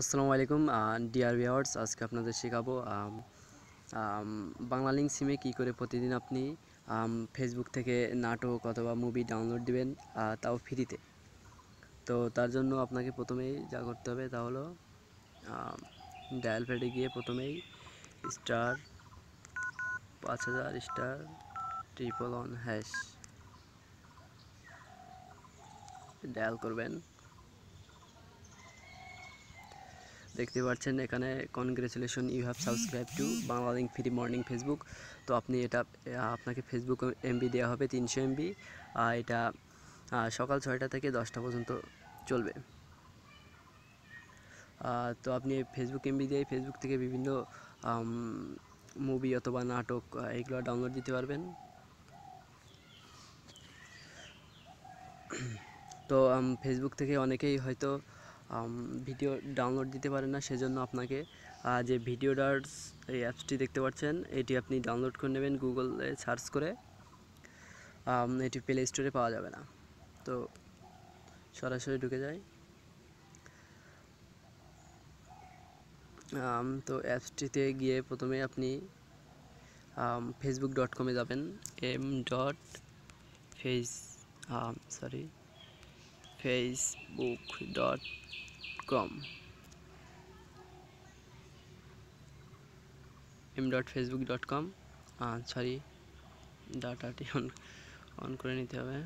আসসালামু আলাইকুম deer viewers আজকে আপনাদের শেখাবো লিঙ্ক সিমে কি করে প্রতিদিন আপনি ফেসবুক থেকে নাটক অথবা মুভি ডাউনলোড দিবেন তাও ফ্রিতে তো তার জন্য আপনাকে প্রথমেই যা করতে হবে তা হলো ডায়াল প্যাডে গিয়ে প্রথমেই স্টার পাঁচ হাজার star triple one hash dial করবেন দেখতে পাচ্ছেন এখানে congratulation you have subscribe to Banglalink free morning Facebook তো আপনি এটা আপনাকে ফেসবুক এমবি দেওয়া হবে তিনশো এমবি এটা সকাল ছয়টা থেকে দশটা পর্যন্ত চলবে তো আপনি ফেসবুক এমবি দিয়ে ফেসবুক থেকে বিভিন্ন মুভি অথবা নাটক এগুলো ডাউনলোড দিতে পারবেন তো ফেসবুক থেকে অনেকেই হয়তো ভিডিও ডাউনলোড দিতে পারেন না সেজন্য আপনাকে যে ভিডিও ডার্স এই অ্যাপসটি দেখতে পাচ্ছেন এটি আপনি ডাউনলোড করে নেবেন গুগলে সার্চ করে এটি প্লে স্টোরে পাওয়া যাবে না তো সরাসরি ঢুকে যায় তো অ্যাপসটিতে গিয়ে প্রথমে আপনি ফেসবুক ডট কমে যাবেন M dot face sorry Facebook dot com M dot Facebook dot com sorry ডাটাটি অন অন করে নিতে হবে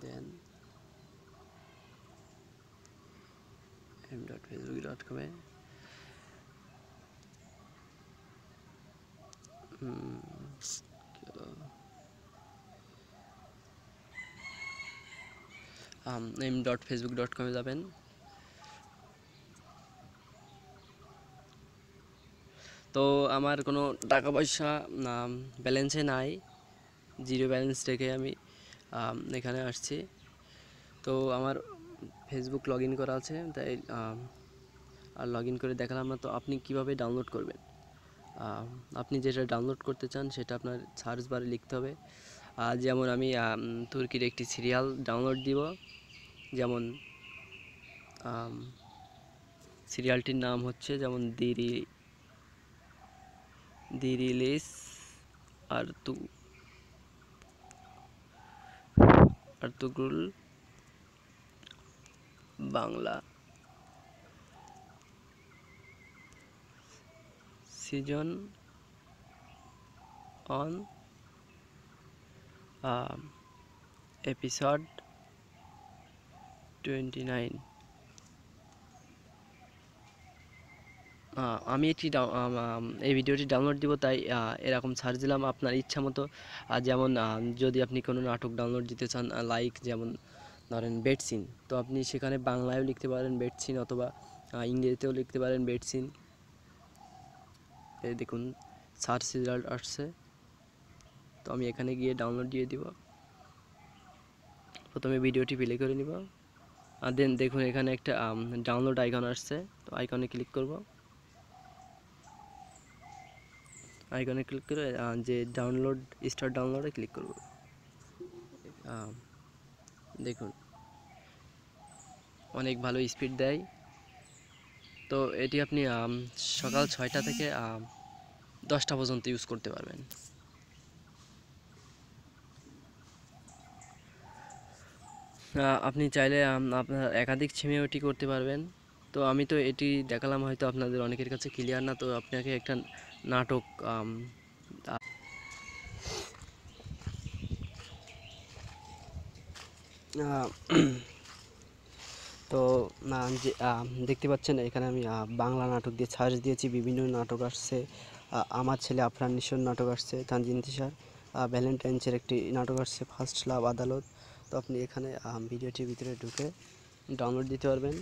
দেন um, dot m.facebook.com M dot Facebook dot কমে যাবেন তো আমার কোনো টাকা পয়সা ব্যালেন্সে নাই জিরো ব্যালেন্স রেখে আমি এখানে আসছি তো আমার ফেসবুক লগ করা আছে তাই আর লগ করে দেখালাম না তো আপনি কিভাবে ডাউনলোড করবেন আপনি যেটা ডাউনলোড করতে চান সেটা আপনার সার্চ বারে লিখতে হবে যেমন আমি তুর্কির একটি সিরিয়াল ডাউনলোড দিব যেমন সিরিয়ালটির নাম হচ্ছে যেমন দিরি দিরিলিস আর তু Ertugrul Bangla season on uh, episode 29 আমি এটি এই ভিডিওটি ডাউনলোড দিব তাই এরকম ছাড় দিলাম আপনার ইচ্ছা মতো যেমন যদি আপনি কোনো নাটক ডাউনলোড দিতে চান লাইক যেমন ধরেন বেডসিন তো আপনি সেখানে বাংলায়ও লিখতে পারেন বেডসিন অথবা ইংরেজিতেও লিখতে পারেন বেডসিন এই দেখুন সার্চ রেজাল্ট আসছে তো আমি এখানে গিয়ে ডাউনলোড দিয়ে দিব প্রথমে ভিডিওটি প্লে করে নিব আর দেন দেখুন এখানে একটা ডাউনলোড আইকন আসছে তো আইকনে ক্লিক করব আইকনে ক্লিক করে যে ডাউনলোড স্টার ডাউনলোডে ক্লিক করব দেখুন অনেক ভালো স্পিড দেয় তো এটি আপনি সকাল ছয়টা থেকে দশটা পর্যন্ত ইউজ করতে পারবেন আপনি চাইলে আপনার একাধিক সিমেও এটি করতে পারবেন তো আমি তো এটি দেখালাম হয়তো আপনাদের অনেকের কাছে ক্লিয়ার না তো আপনাকে একটা নাটক আহ তো যে দেখতে পাচ্ছেন এখানে আমি বাংলা নাটক দিয়ে সার্চ দিয়েছি বিভিন্ন নাটক আসছে আমার ছেলে আফরান নিশোর নাটক আসছে তানজিন তিসার ভ্যালেন্টাইন্সের একটি নাটক আসছে ফার্স্ট লাভ আদালত তো আপনি এখানে ভিডিওটির ভিতরে ঢুকে ডাউনলোড দিতে পারবেন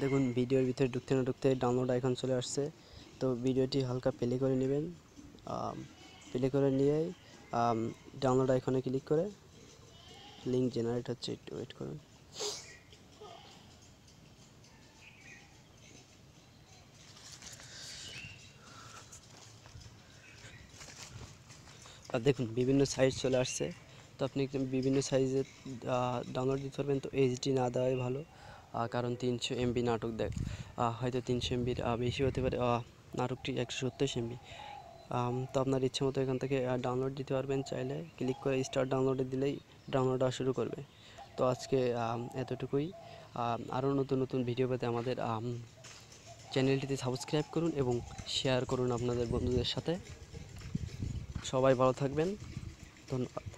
দেখুন ভিডিওর ভিতরে ঢুকতে না ঢুকতে ডাউনলোড আইকন চলে আসছে তো ভিডিওটি হালকা প্লে করে নেবেন প্লে করে নিয়ে ডাউনলোড আইকনে ক্লিক করে লিঙ্ক জেনারেট হচ্ছে একটু ওয়েট করুন আর দেখুন বিভিন্ন সাইজ চলে আসছে তো আপনি বিভিন্ন সাইজে ডাউনলোড দিতে পারবেন তো এইচডি না দেওয়াই ভালো কারণ তিনশো এমবি নাটক দেখ হয়তো তিনশো এমবির বেশি হতে পারে নাটকটি একশো সত্তর এমবি তো আপনার ইচ্ছে মতো এখান থেকে ডাউনলোড দিতে পারবেন চাইলে ক্লিক করে স্টার ডাউনলোডে দিলেই ডাউনলোড হওয়া শুরু করবে তো আজকে এতটুকুই আরও নতুন নতুন ভিডিও পেতে আমাদের চ্যানেলটিতে সাবস্ক্রাইব করুন এবং শেয়ার করুন আপনাদের বন্ধুদের সাথে সবাই ভালো থাকবেন ধন্যবাদ